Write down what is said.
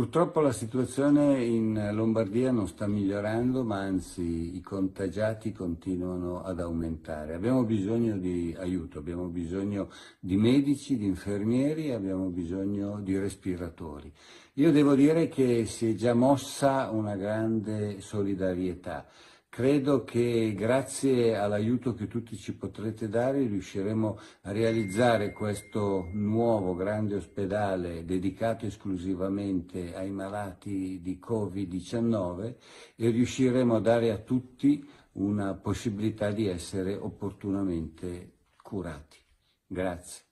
Purtroppo la situazione in Lombardia non sta migliorando, ma anzi i contagiati continuano ad aumentare. Abbiamo bisogno di aiuto, abbiamo bisogno di medici, di infermieri, abbiamo bisogno di respiratori. Io devo dire che si è già mossa una grande solidarietà. Credo che grazie all'aiuto che tutti ci potrete dare riusciremo a realizzare questo nuovo grande ospedale dedicato esclusivamente ai malati di Covid-19 e riusciremo a dare a tutti una possibilità di essere opportunamente curati. Grazie.